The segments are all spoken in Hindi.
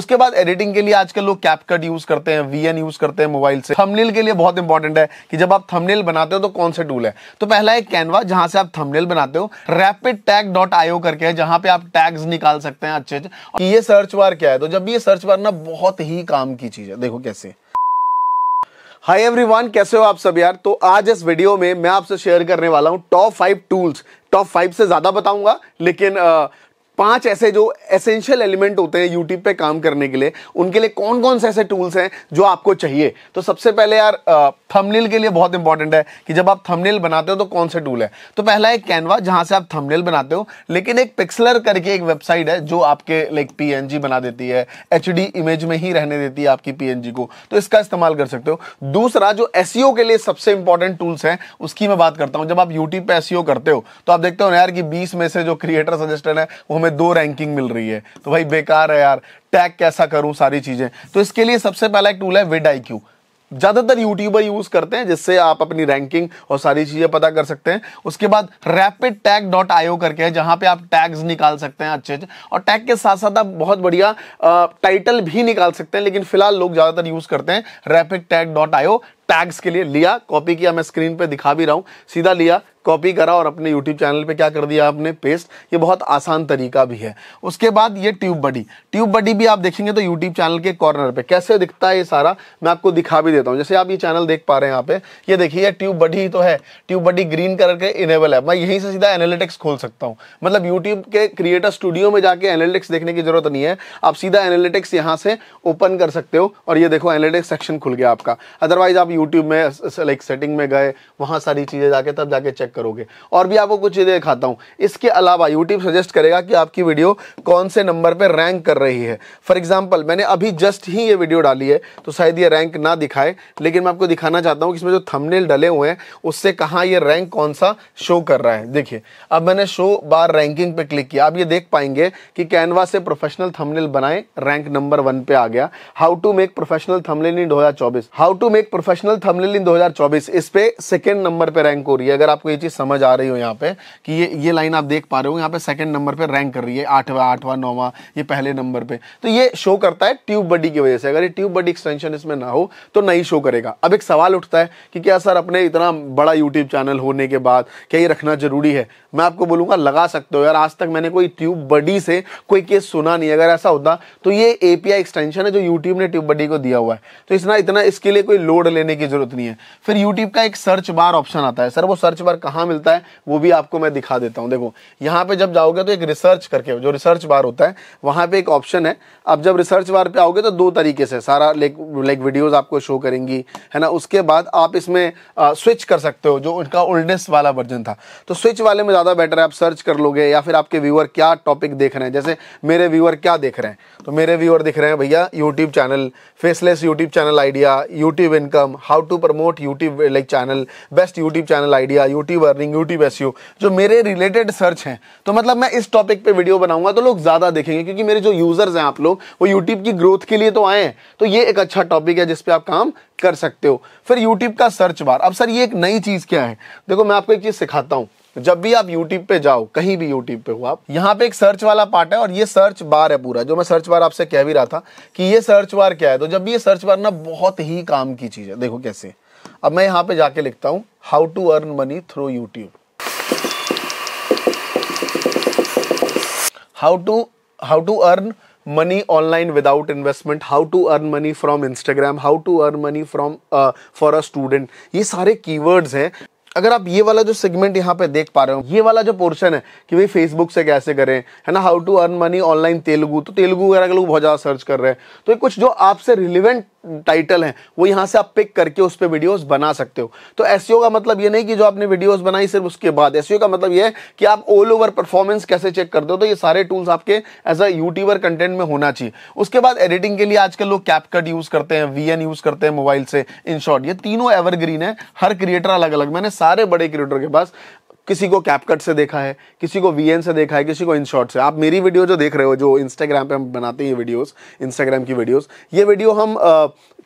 उसके बाद एडिटिंग के लिए आजकल लोग कैपकट यूज करते हैं वीएन यूज करते हैं मोबाइल से थंबनेल के लिए बहुत इंपॉर्टेंट है कि जब आप थंबनेल बनाते हो तो कौन सा टूल है तो पहला है कैनवा जहां से आप थंबनेल बनाते हो रैपिड टैग डॉट आईओ करके है जहां पे आप टैग्स निकाल सकते हैं अच्छे अच्छे ये सर्च बार क्या है तो जब ये सर्च बार ना बहुत ही काम की चीज है देखो कैसे हाय एवरीवन कैसे हो आप सब यार तो आज इस वीडियो में मैं आपसे शेयर करने वाला हूं top five tools top five से ज़्यादा बताऊंगा लेकिन पांच ऐसे जो एसेंशियल एलिमेंट होते हैं यूट्यूब पे काम करने के लिए उनके लिए कौन कौन से ऐसे टूल्स हैं जो आपको चाहिए तो सबसे पहले यार थंबनेल के लिए बहुत इंपॉर्टेंट है कि जब आप थंबनेल बनाते हो तो कौन से टूल है तो पहला एक कैनवा जहां से आप थंबनेल बनाते हो लेकिन एक पिक्सलर करके एक वेबसाइट है जो आपके लाइक पी बना देती है एच इमेज में ही रहने देती है आपकी पी को तो इसका इस्तेमाल कर सकते हो दूसरा जो एस e के लिए सबसे इंपॉर्टेंट टूल्स हैं उसकी मैं बात करता हूँ जब आप यूट्यूब पे एस e करते हो तो आप देखते हो यार कि बीस में से जो क्रिएटर सजेस्टेड है वो हमें हमें दो रैंकिंग मिल रही है तो भाई बेकार है यार टैग कैसा करूं सारी चीज़ें तो इसके लिए सबसे पहला एक टूल है विड आई ज़्यादातर यूट्यूबर यूज़ करते हैं जिससे आप अपनी रैंकिंग और सारी चीज़ें पता कर सकते हैं उसके बाद रैपिड टैग डॉट आईओ करके है जहाँ पे आप टैग्स निकाल सकते हैं अच्छे अच्छे और टैग के साथ साथ आप बहुत बढ़िया टाइटल भी निकाल सकते हैं लेकिन फिलहाल लोग ज़्यादातर यूज़ करते हैं Rapid Tag dot I tags के लिए लिया कॉपी किया मैं स्क्रीन पे दिखा भी रहा हूं सीधा लिया कॉपी करा और अपने यूट्यूब चैनल पे क्या कर दिया आपने पेस्ट ये बहुत आसान तरीका भी है उसके बाद ये ट्यूब बडी ट्यूब बडी भी आप देखेंगे तो यूट्यूब चैनल के कॉर्नर पे कैसे दिखता है ये सारा मैं आपको दिखा भी देता हूँ जैसे आप ये चैनल देख पा रहे हैं यहाँ पे ये देखिए ट्यूब बडी तो है ट्यूब बडी ग्रीन कलर के इनेबल है मैं यहीं से सीधा एनालिटिक्स खोल सकता हूँ मतलब यूट्यूब के क्रिएटर स्टूडियो में जाके एनालिटिक्स देखने की जरूरत नहीं है आप सीधा एनालिटिक्स यहाँ से ओपन कर सकते हो और ये देखो एनालिटिक्स सेक्शन खुल गया आपका अदरवाइज आप यूट्यूब में लाइक सेटिंग में गए वहाँ सारी चीज़ें जाके तब जाके चेक चेक करोगे और भी आपको कुछ चीज़ें दिखाता हूँ इसके अलावा यूट्यूब सजेस्ट करेगा कि आपकी वीडियो कौन से नंबर पर रैंक कर रही है फॉर एग्जाम्पल मैंने अभी जस्ट ही ये वीडियो डाली है तो शायद ये रैंक ना दिखाए लेकिन मैं आपको दिखाना चाहता हूँ कि इसमें जो थमनेल डले हुए हैं उससे कहाँ ये रैंक कौन सा शो कर रहा है देखिए अब मैंने शो बार रैंकिंग पे क्लिक किया आप ये देख पाएंगे कि कैनवा से प्रोफेशनल थंबनेल बनाए रैंक नंबर वन पे आ गया how to make professional thumbnail in 2024 how to make professional thumbnail in 2024 इस पे सेकंड नंबर पे रैंक हो रही है अगर आपको ये चीज़ समझ आ रही हो यहाँ पे कि ये ये लाइन आप देख पा रहे हो यहाँ पे सेकंड नंबर पे रैंक कर रही है आठवा आठवा नौवा ये पहले नंबर पे तो ये शो करता है ट्यूब बडी की वजह से अगर ये ट्यूब बडी एक्सटेंशन इसमें ना हो तो नहीं शो करेगा अब एक सवाल उठता है कि क्या सर अपने इतना बड़ा यूट्यूब चैनल होने के बाद क्या ये रखना ज़रूरी है मैं आपको बोलूंगा लगा सकते हो यार आज तक मैंने कोई ट्यूब बडी से कोई केस सुना नहीं अगर ऐसा होता तो ये ए एक्सटेंशन है जो यूट्यूब ने ट्यूब बडी को दिया हुआ है तो इतना इतना इसके लिए कोई लोड लेने की जरूरत नहीं है फिर यूट्यूब का एक सर्च बार ऑप्शन आता है सर वो सर्च बार कहाँ कहाँ मिलता है वो भी आपको मैं दिखा देता हूँ देखो यहाँ पे जब जाओगे तो एक रिसर्च करके जो रिसर्च बार होता है वहाँ पे एक ऑप्शन है अब जब रिसर्च बार पे आओगे तो दो तरीके से सारा लाइक लाइक वीडियोज़ आपको शो करेंगी है ना उसके बाद आप इसमें आ, स्विच कर सकते हो जो उनका ओल्डनेस वाला वर्जन था तो स्विच वाले में ज़्यादा बेटर है आप सर्च कर लोगे या फिर आपके व्यूअर क्या टॉपिक देख रहे हैं जैसे मेरे व्यूअर क्या देख रहे हैं तो मेरे व्यूअर दिख रहे हैं भैया YouTube channel faceless YouTube channel idea YouTube income how to promote YouTube like channel best YouTube channel idea YouTube YouTube earning YouTube S जो मेरे रिलेटेड सर्च हैं तो मतलब मैं इस टॉपिक पे वीडियो बनाऊंगा तो लोग ज़्यादा देखेंगे क्योंकि मेरे जो यूज़र्स हैं आप लोग वो यूट्यूब की ग्रोथ के लिए तो आए हैं तो ये एक अच्छा टॉपिक है जिसपे आप काम कर सकते हो फिर यूट्यूब का सर्च बार अब सर ये एक नई चीज़ क्या है देखो मैं आपको एक चीज़ सिखाता हूँ जब भी आप YouTube पे जाओ कहीं भी YouTube पे हो आप यहाँ पे एक सर्च वाला पार्ट है और ये सर्च बार है पूरा जो मैं सर्च बार आपसे कह भी रहा था कि ये सर्च बार क्या है तो जब भी ये सर्च बार ना बहुत ही काम की चीज़ है देखो कैसे है। अब मैं यहाँ पे जाके लिखता हूँ how to earn money through YouTube how to how to earn money online without investment how to earn money from Instagram how to earn money from for a student ये सारे keywords हैं अगर आप ये वाला जो सेगमेंट यहाँ पे देख पा रहे हो ये वाला जो पोर्शन है कि भाई फेसबुक से कैसे करें है ना how to earn money online Telugu तो तेलुगु वगैरह के लोग बहुत ज़्यादा सर्च कर रहे हैं तो ये कुछ जो आपसे रिलेवेंट टाइटल हैं वो यहाँ से आप पिक करके उस पर वीडियोस बना सकते हो तो एस e का मतलब ये नहीं कि जो आपने वीडियोस बनाई सिर्फ उसके बाद एस e का मतलब ये है कि आप ऑल ओवर परफॉर्मेंस कैसे चेक करते हो तो ये सारे टूल्स आपके एज अ यूट्यूबर कंटेंट में होना चाहिए उसके बाद एडिटिंग के लिए आजकल लोग कैपकट यूज़ करते हैं वी यूज़ करते हैं मोबाइल से इन शॉर्ट ये तीनों एवरग्रीन है हर क्रिएटर अलग अलग मैंने सारे बड़े क्रिएटर के पास किसी को कैपकट से देखा है किसी को वीएन से देखा है किसी को इनशॉट से आप मेरी वीडियो जो देख रहे हो जो इंस्टाग्राम पे हम बनाते हैं ये वीडियोस इंस्टाग्राम की वीडियोस ये वीडियो हम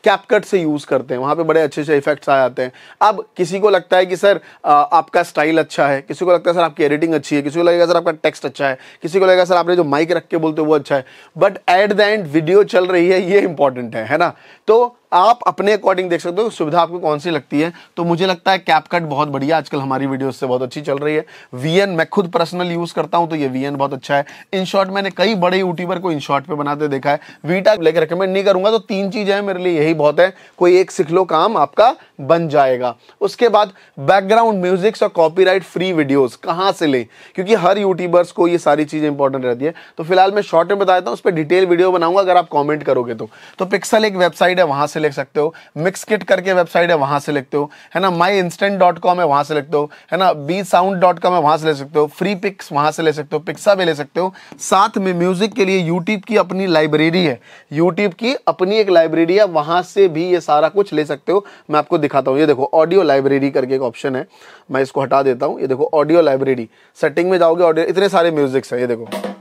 कैपकट से यूज़ करते हैं वहाँ पे बड़े अच्छे अच्छे इफेक्ट्स आ जाते हैं अब किसी को लगता है कि सर आपका स्टाइल अच्छा है किसी को लगता है सर आपकी एडिटिंग अच्छी है किसी को लगेगा सर आपका टेक्स्ट अच्छा है किसी को लगेगा सर आपने जो माइक रख के बोलते हो वो अच्छा है but at the end video चल रही है ये इंपॉर्टेंट है है ना तो आप अपने अकॉर्डिंग देख सकते हो सुविधा आपको कौन सी लगती है तो मुझे लगता है कैपकट बहुत बढ़िया आजकल हमारी वीडियो से बहुत अच्छी चल रही है वीएन मैं खुद पर्सनल यूज़ करता हूं तो ये वीएन बहुत अच्छा है इन शॉर्ट मैंने कई बड़े यूट्यूबर को इन शॉर्ट पे बनाते देखा है वीटा लेकर रिकमेंड नहीं करूंगा तो तीन चीज़ है मेरे लिए यही बहुत है कोई एक सीख लो काम आपका बन जाएगा उसके बाद बैकग्राउंड म्यूजिक्स और कॉपीराइट फ्री वीडियोस कहां से ले क्योंकि हर यूट्यूबर्स को ये सारी चीज़ें इंपॉर्टेंट रहती है तो फिलहाल मैं शॉर्ट में बता देता हूँ उस पर डिटेल वीडियो बनाऊंगा अगर आप कॉमेंट करोगे तो, तो पिक्सल एक वेबसाइट है वहां से लिख सकते हो मिक्स किट करके वेबसाइट है वहां से लिखते हो है ना माई इंस्टेंट डॉट कॉम है वहां से लिखते हो है ना बी साउंड डॉट कॉम है वहां से ले सकते हो फ्री पिक्स वहां से ले सकते हो पिक्सा भी ले सकते हो साथ में म्यूज़िक के लिए यूट्यूब की अपनी लाइब्रेरी है यूट्यूब की अपनी एक लाइब्रेरी है वहां से भी ये सारा कुछ ले सकते हो मैं आपको दिखाता हूँ ये देखो ऑडियो लाइब्रेरी करके एक ऑप्शन है मैं इसको हटा देता हूँ ये देखो ऑडियो लाइब्रेरी सेटिंग में जाओगे ऑडियो इतने सारे म्यूज़िक्स हैं ये देखो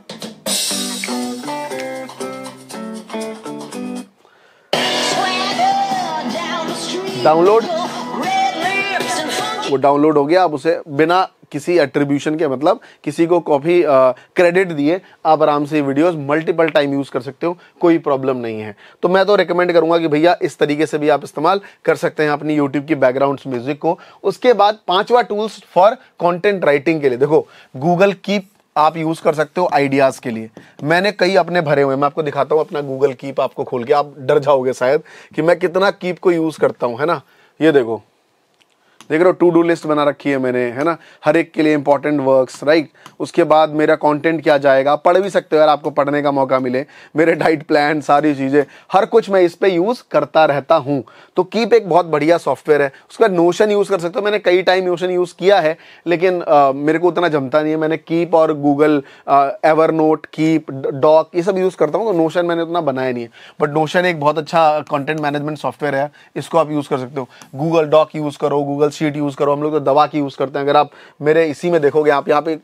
डाउनलोड वो डाउनलोड हो गया आप उसे बिना किसी एट्रीब्यूशन के मतलब किसी को कॉपी क्रेडिट दिए आप आराम से वीडियोस मल्टीपल टाइम यूज़ कर सकते हो कोई प्रॉब्लम नहीं है तो मैं तो रिकमेंड करूंगा कि भैया इस तरीके से भी आप इस्तेमाल कर सकते हैं अपनी यूट्यूब की बैकग्राउंड म्यूज़िक को उसके बाद पांचवा टूल्स फॉर कॉन्टेंट राइटिंग के लिए देखो गूगल कीप आप यूज़ कर सकते हो आइडियाज़ के लिए मैंने कई अपने भरे हुए मैं आपको दिखाता हूँ अपना गूगल कीप आपको खोल के आप डर जाओगे शायद कि मैं कितना कीप को यूज़ करता हूँ है ना ये देखो देख रहे हो टू डू लिस्ट बना रखी है मैंने है ना हर एक के लिए इंपॉर्टेंट वर्क्स राइट उसके बाद मेरा कंटेंट क्या जाएगा पढ़ भी सकते हो यार आपको पढ़ने का मौका मिले मेरे डाइट प्लान सारी चीज़ें हर कुछ मैं इस पर यूज़ करता रहता हूँ तो कीप एक बहुत बढ़िया सॉफ्टवेयर है उसका नोशन यूज़ कर सकते हो मैंने कई टाइम नोशन यूज़ किया है लेकिन आ, मेरे को उतना जमता नहीं है मैंने कीप और Google Evernote keep doc ये सब यूज़ करता हूँ तो नोशन मैंने उतना बनाया नहीं है बट नोशन एक बहुत अच्छा कॉन्टेंट मैनेजमेंट सॉफ्टवेयर है इसको आप यूज़ कर सकते हो गूगल डॉक यूज़ करो गूगल शीट यूज़ करो हम लोग तो दवा की यूज़ करते हैं अगर आप मेरे इसी में देखोगे आप यहाँ पे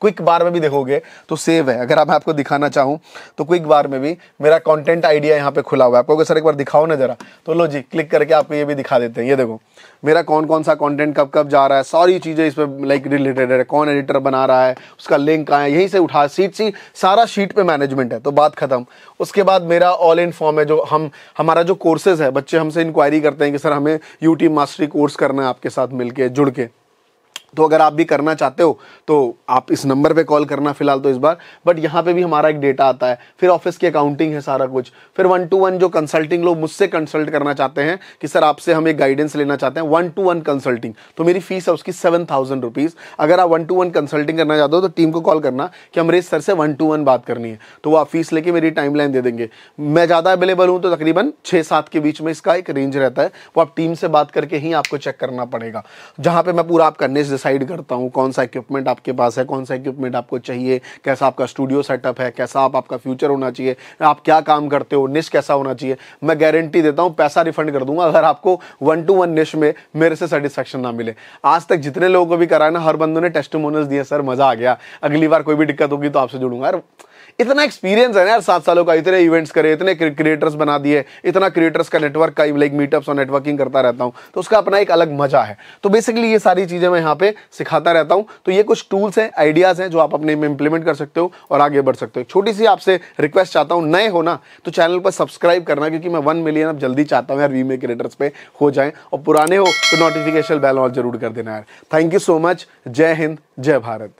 क्विक बार में भी देखोगे तो सेव है अगर आप आपको दिखाना चाहूँ तो क्विक बार में भी मेरा कंटेंट आइडिया यहाँ पे खुला हुआ है आपको सर एक बार दिखाओ ना जरा तो लो जी क्लिक करके आपको ये भी दिखा देते हैं ये देखो मेरा कौन कौन सा कंटेंट कब कब जा रहा है सारी चीज़ें इस पर लाइक रिलेटेड है कौन एडिटर बना रहा है उसका लिंक कहाँ है यहीं से उठा सीट सी सारा शीट पे मैनेजमेंट है तो बात खत्म उसके बाद मेरा ऑल इन फॉर्म है जो हम हमारा जो कोर्सेज है बच्चे हमसे इंक्वायरी करते हैं कि सर हमें यूटी मास्टरी कोर्स करना है आपके साथ मिलकर जुड़ के तो अगर आप भी करना चाहते हो तो आप इस नंबर पे कॉल करना फिलहाल तो इस बार बट यहाँ पे भी हमारा एक डेटा आता है फिर ऑफिस की अकाउंटिंग है सारा कुछ फिर वन टू वन जो कंसल्टिंग लोग मुझसे कंसल्ट करना चाहते हैं कि सर आपसे हम एक गाइडेंस लेना चाहते हैं वन टू वन कंसल्टिंग तो मेरी फीस है उसकी सेवन थाउजेंड रुपीज़ अगर आप वन टू वन कंसल्टिंग करना चाहते हो तो टीम को कॉल करना कि अमरीश सर से वन टू वन बात करनी है तो वो आप फीस लेके मेरी टाइमलाइन दे देंगे मैं ज़्यादा अवेलेबल हूँ तो तकरीबन छः सात के बीच में इसका एक रेंज रहता है वो आप टीम से बात करके ही आपको चेक करना पड़ेगा जहाँ पर मैं पूरा आपका से डिसाइड करता हूँ कौन सा इक्विपमेंट आपके पास है कौन सा इक्विपमेंट आपको चाहिए कैसा आपका स्टूडियो सेटअप है कैसा आप आपका फ्यूचर होना चाहिए आप क्या काम करते हो निश कैसा होना चाहिए मैं गारंटी देता हूँ पैसा रिफंड कर दूंगा अगर आपको वन टू वन निश में मेरे से सेटिस्फेक्शन ना मिले आज तक जितने लोगों को भी कराया ना हर बंदों ने टेस्टोमोनल्स दिया सर मज़ा आ गया अगली बार कोई भी दिक्कत होगी तो आपसे जुड़ूंगा यार इतना एक्सपीरियंस है ना यार सात सालों का इतने इवेंट्स करे इतने क्रिएटर्स बना दिए इतना क्रिएटर्स का नेटवर्क का लाइक मीटअप्स और नेटवर्किंग करता रहता हूँ तो उसका अपना एक अलग मजा है तो बेसिकली ये सारी चीज़ें मैं यहाँ पे सिखाता रहता हूँ तो ये कुछ टूल्स हैं आइडियाज़ हैं जो आप अपने में इंप्लीमेंट कर सकते हो और आगे बढ़ सकते हो छोटी सी आपसे रिक्वेस्ट चाहता हूँ नए हो ना तो चैनल पर सब्सक्राइब करना क्योंकि मैं वन मिलियन अब जल्दी चाहता हूँ यार वीमे क्रिएटर्स पे हो जाएँ और पुराने हो तो नोटिफिकेशन बेल और जरूर कर देना यार थैंक यू सो मच जय हिंद जय भारत